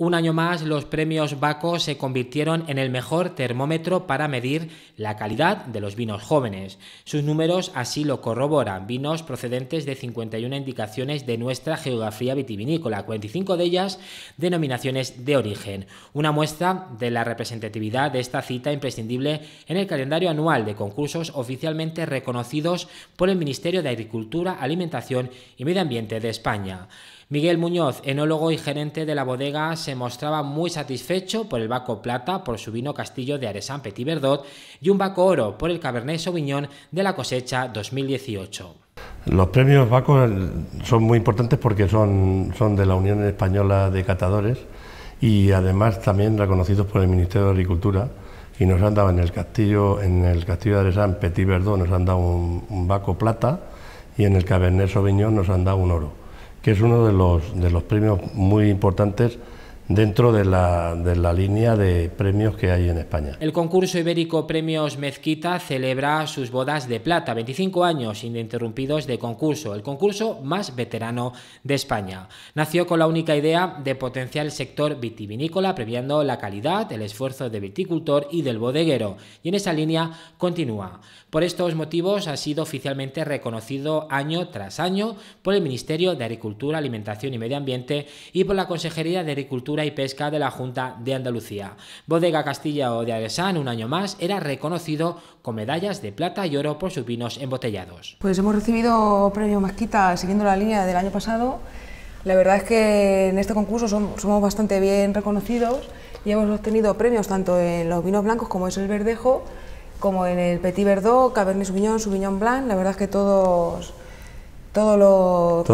Un año más, los premios Baco se convirtieron en el mejor termómetro para medir la calidad de los vinos jóvenes. Sus números así lo corroboran. Vinos procedentes de 51 indicaciones de nuestra geografía vitivinícola, 45 de ellas denominaciones de origen. Una muestra de la representatividad de esta cita imprescindible en el calendario anual de concursos oficialmente reconocidos por el Ministerio de Agricultura, Alimentación y Medio Ambiente de España. Miguel Muñoz, enólogo y gerente de la bodega, se mostraba muy satisfecho por el Baco Plata, por su vino Castillo de Aresan Petit Verdot y un Baco Oro por el Cabernet Sauvignon de la cosecha 2018. Los premios Baco eh, son muy importantes porque son, son de la Unión Española de Catadores y además también reconocidos por el Ministerio de Agricultura y nos han dado en el castillo, en el castillo de Aresán Petit Verdot nos han dado un, un Baco Plata y en el Cabernet Sauvignon nos han dado un oro que es uno de los, de los premios muy importantes dentro de la, línea de premios que hay en España. El concurso ibérico Premios Mezquita celebra sus bodas de plata, 25 años ininterrumpidos de concurso, el concurso más veterano de España. Nació con la única idea de potenciar el sector vitivinícola, premiando la calidad, el esfuerzo del viticultor y del bodeguero, y en esa línea continúa. Por estos motivos ha sido oficialmente reconocido año tras año por el Ministerio de Agricultura, Alimentación y Medio Ambiente y por la Consejería de Agricultura y Pesca de la Junta de Andalucía. Bodega Castilla o de Aresán, un año más, era reconocido con medallas de plata y oro por sus vinos embotellados. Pues hemos recibido premio Masquita siguiendo la línea del año pasado. La verdad es que en este concurso somos bastante bien reconocidos y hemos obtenido premios tanto en los vinos blancos como es el verdejo, como en el Petit Verdot, Cabernet Sauvignon, Sauvignon Blanc. La verdad es que todos, todo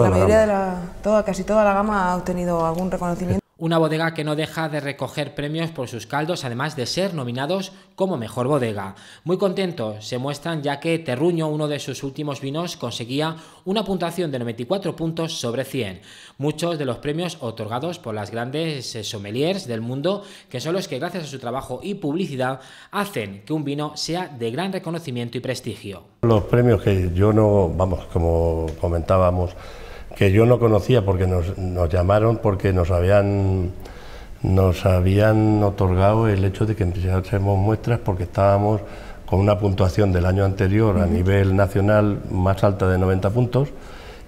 la, mayoría de la, toda, casi toda la gama ha obtenido algún reconocimiento. Una bodega que no deja de recoger premios por sus caldos, además de ser nominados como mejor bodega. Muy contentos se muestran ya que Terruño, uno de sus últimos vinos, conseguía una puntuación de 94 puntos sobre 100. Muchos de los premios otorgados por las grandes eh, sommeliers del mundo, que son los que gracias a su trabajo y publicidad hacen que un vino sea de gran reconocimiento y prestigio. Los premios que yo no, vamos, como comentábamos, que yo no conocía porque nos, llamaron porque nos habían otorgado el hecho de que empezásemos muestras porque estábamos con una puntuación del año anterior a nivel nacional más alta de 90 puntos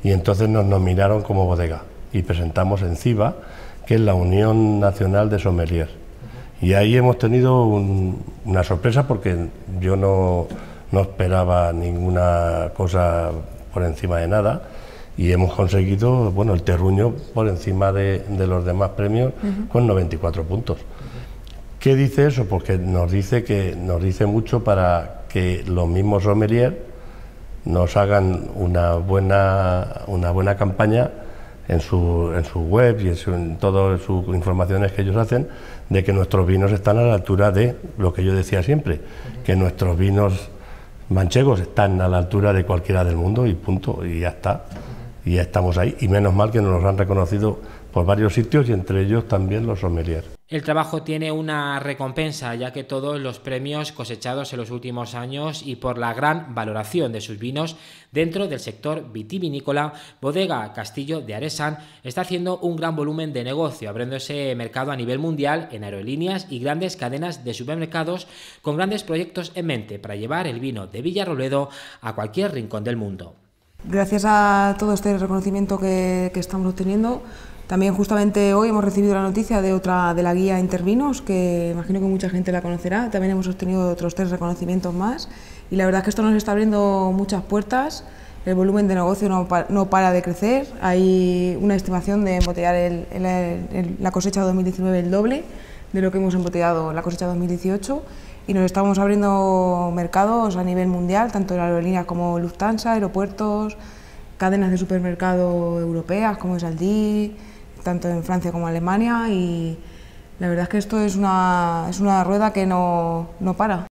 y entonces nos nominaron como bodega y presentamos en CIBA, que es la Unión Nacional de Sommeliers. Y ahí hemos tenido una sorpresa porque yo no esperaba ninguna cosa por encima de nada y hemos conseguido bueno el terruño por encima de, los demás premios con 94 puntos. ¿Qué dice eso? Porque nos dice que nos dice mucho para que los mismos romerier nos hagan una buena una buena campaña en su, en su web y en, su, todas sus informaciones que ellos hacen de que nuestros vinos están a la altura de lo que yo decía siempre, que nuestros vinos manchegos están a la altura de cualquiera del mundo y punto, y ya está y ya estamos ahí. Y menos mal que nos han reconocido por varios sitios y entre ellos también los sommeliers. El trabajo tiene una recompensa, ya que todos los premios cosechados en los últimos años y por la gran valoración de sus vinos dentro del sector vitivinícola, Bodega Castillo de Aresan está haciendo un gran volumen de negocio, abriéndose mercado a nivel mundial en aerolíneas y grandes cadenas de supermercados con grandes proyectos en mente para llevar el vino de Villarroledo a cualquier rincón del mundo. Gracias a todo este reconocimiento que, estamos obteniendo, también justamente hoy hemos recibido la noticia de otra de la guía Intervinos, que imagino que mucha gente la conocerá. También hemos obtenido otros tres reconocimientos más y la verdad es que esto nos está abriendo muchas puertas. El volumen de negocio no, para de crecer. Hay una estimación de embotellar la cosecha 2019 el doble de lo que hemos embotellado la cosecha 2018 y nos estamos abriendo mercados a nivel mundial, tanto en aerolíneas como Lufthansa, aeropuertos, cadenas de supermercados europeas como Saldí, tanto en Francia como Alemania y la verdad es que esto es una, rueda que no para.